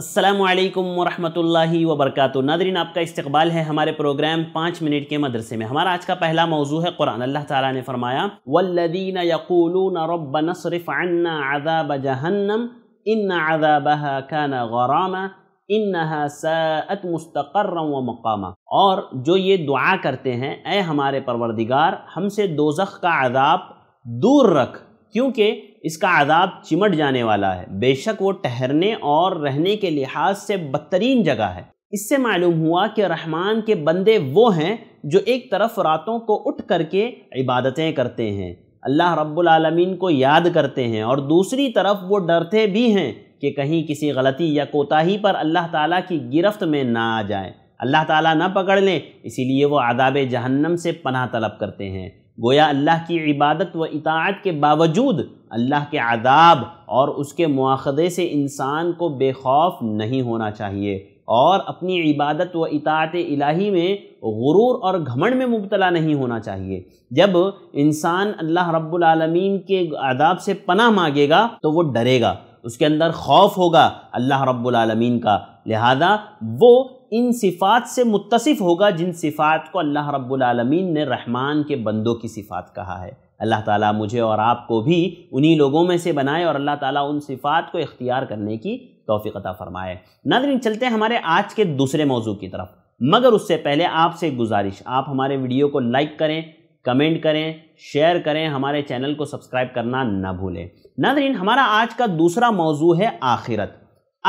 असलकम वरहमल वबरक नादरीन आपका इस्तबाल है हमारे प्रोग्राम पाँच मिनट के मदरसे में हमारा आज का पहला मौजू है कुरान अल्लाह ताला ने फरमाया वल्लदीन यकूलून रब नसरफ़ाना आदाब जहन्नम इन आदाबह कान गरामा इन्नहा सत मुस्तकर व मकामा और जो ये दुआ करते हैं ए हमारे परवरदिगार हमसे दोजख का आदाब दूर रख क्योंकि इसका आदाब चिमट जाने वाला है बेशक वो ठहरने और रहने के लिहाज से बदतरीन जगह है इससे मालूम हुआ कि रहमान के बंदे वो हैं जो एक तरफ रातों को उठ करके इबादतें करते हैं अल्लाह रब्बुल को याद करते हैं और दूसरी तरफ वो डरते भी हैं कि कहीं किसी गलती या कोताही पर अल्लाह ताला की गिरफ्त में ना आ जाए अल्लाह ताला ना पकड़ लें इसीलिए वो आदाब जहन्नम से पनाह तलब करते हैं गोया अल्लाह की इबादत व इतात के बावजूद अल्लाह के आदाब और उसके मुआखदे से इंसान को बेखौफ नहीं होना चाहिए और अपनी इबादत व इतात इलाही में गुरूर और घमंड में मुबतला नहीं होना चाहिए जब इंसान अल्लाह रब्बुल के आदाब से पनाह मांगेगा तो वो डरेगा उसके अंदर खौफ होगा अल्लाह रब्बुल रबालमीन का लिहाजा वो इन सिफ़ात से मुतसिफ़ होगा जिन सिफ़ात को अल्लाह रब्बुलमीन ने रहमान के बंदों की सिफ़ात कहा है अल्लाह ताला मुझे और आपको भी उन्हीं लोगों में से बनाए और अल्लाह ताला उन सिफ़ात को इख्तियार करने की तोफ़ीकता फ़रमाए नादरीन चलते हैं हमारे आज के दूसरे मौजू की तरफ मगर उससे पहले आपसे गुजारिश आप हमारे वीडियो को लाइक करें कमेंट करें शेयर करें हमारे चैनल को सब्सक्राइब करना ना भूलें नादरीन हमारा आज का दूसरा मौजू है आखिरत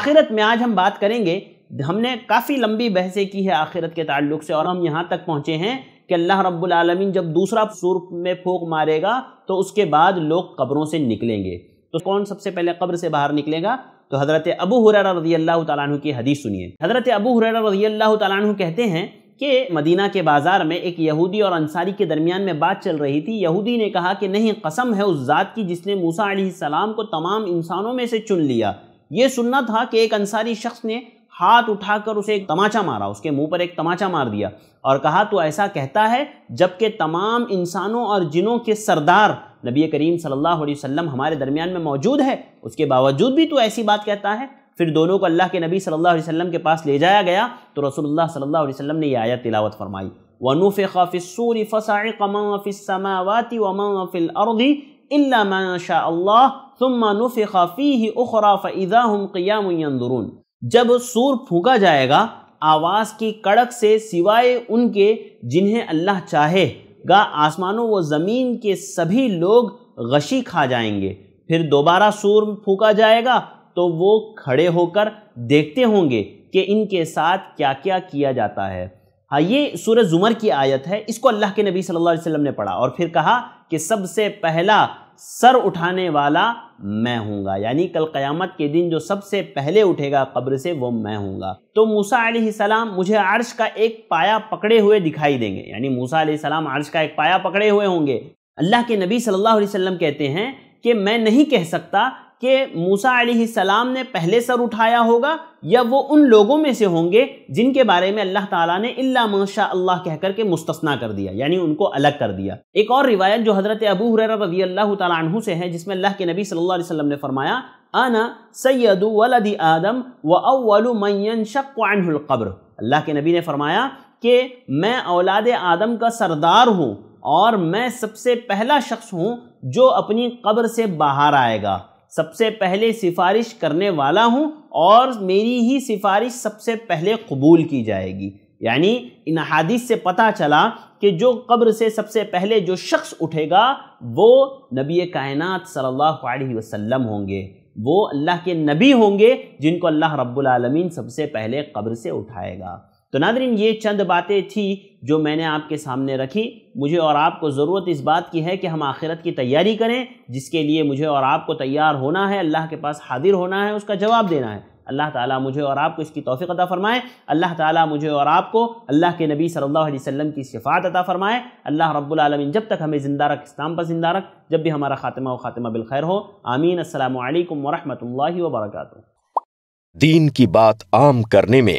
आखिरत में आज हम बात करेंगे हमने काफ़ी लंबी बहसें की है आखिरत के ताल्लुक से और हम यहाँ तक पहुँचे हैं कि अल्लाह रब्बुल जब दूसरा सुर में फूक मारेगा तो उसके बाद लोग कब्रों से निकलेंगे तो कौन सबसे पहले कब्र से बाहर निकलेगा तो हज़रत अबू हुर रजी अल्लाह तु की हदीस सुनिए हज़रत अबू हुर रजी अल्लाह तु कहते हैं कि मदीना के बाज़ार में एक यहूदी और अंसारी के दरमियान में बात चल रही थी यहूदी ने कहा कि नहीं कसम है उस ज़ात की जिसने मूसा सलाम को तमाम इंसानों में से चुन लिया ये सुनना था कि एक अंसारी शख्स ने हाथ उठाकर उसे एक तमाचा मारा उसके मुंह पर एक तमाचा मार दिया और कहा तो ऐसा कहता है जबकि तमाम इंसानों और जिनों के सरदार नबी करीम सल्लल्लाहु अलैहि वसल्लम हमारे दरमियान में मौजूद है उसके बावजूद भी तो ऐसी बात कहता है फिर दोनों को अल्लाह के नबी सल्लल्लाहु अलैहि वसल्लम के पास ले जाया गया तो रसूलुल्लाह सल्लल्लाहु अलैहि वसल्लम ने यह आयत तिलावत फरमाई वनुफ़ फ़िसूर फ़साइक़ मन फ़िस्समावाति व मन फ़िल अर्दि इल्ला मा शाअ अल्लाह थुम्मा नुफ़िख़ फ़ीहि उख़रा फ़इज़ा हम क़ियाम यंदुरून जब सूर फूका जाएगा आवाज की कड़क से सिवाय उनके जिन्हें अल्लाह चाहेगा आसमानों व ज़मीन के सभी लोग गशी खा जाएंगे फिर दोबारा सूर फूका जाएगा तो वो खड़े होकर देखते होंगे कि इनके साथ क्या क्या किया जाता है हाँ ये सूरज जुमर की आयत है इसको अल्लाह के नबी सल्लल्लाहु अलैहि वसल्लम ने पढ़ा और फिर कहा कि सबसे पहला सर उठाने वाला मैं हूँगा यानी कल क़यामत के दिन जो सबसे पहले उठेगा कब्र से वो मैं हूँगा तो मूसा सलाम मुझे अर्श का एक पाया पकड़े हुए दिखाई देंगे यानी मूसा सलाम अर्श का एक पाया पकड़े हुए होंगे अल्लाह के नबी सल्लल्लाहु अलैहि वसल्लम कहते हैं कि मैं नहीं कह सकता कि मूसा सलाम ने पहले सर उठाया होगा या वो उन लोगों में से होंगे जिनके बारे में अल्लाह ताला ने इल्ला माशा अल्लाह कहकर के मुस्तना कर दिया यानी उनको अलग कर दिया एक और रिवायत जो हज़रत अबू हुरैरा रजी अल्लाह तु से है जिसमें अल्लाह के नबी सल्लल्लाहु अलैहि वसल्लम ने फरमाया आना सैद वलदी आदम व अव्वल मैन शक्ब्र अल्लाह के नबी ने फरमाया कि मैं औलाद आदम का सरदार हूँ और मैं सबसे पहला शख्स हूँ जो अपनी कब्र से बाहर आएगा सबसे पहले सिफारिश करने वाला हूँ और मेरी ही सिफारिश सबसे पहले कबूल की जाएगी यानी इन हादिस से पता चला कि जो कब्र से सबसे पहले जो शख्स उठेगा वो नबी कायनात सल्लल्लाहु अलैहि वसल्लम होंगे वो अल्लाह के नबी होंगे जिनको अल्लाह रब्बुल रबालमीन सबसे पहले कब्र से उठाएगा तो नादरीन ये चंद बातें थी जो मैंने आपके सामने रखी मुझे और आपको ज़रूरत इस बात की है कि हम आखिरत की तैयारी करें जिसके लिए मुझे और आपको तैयार होना है अल्लाह के पास हाजिर होना है उसका जवाब देना है अल्लाह ताला मुझे और आपको इसकी तोफ़ी अदा फ़रमाए अल्लाह ताला मुझे और आपको अल्लाह के नबी सल्लल्लाहु अलैहि वसल्लम की शफात अदा फ़रमाए अल्लाह रब्बुल आलमीन जब तक हमें ज़िंदा रख इस्लाम पर ज़िंदा रख जब भी हमारा खात्मा व खात्मा बिलखैर हो आमीन असल वरहमल वर्क दीन की बात आम करने में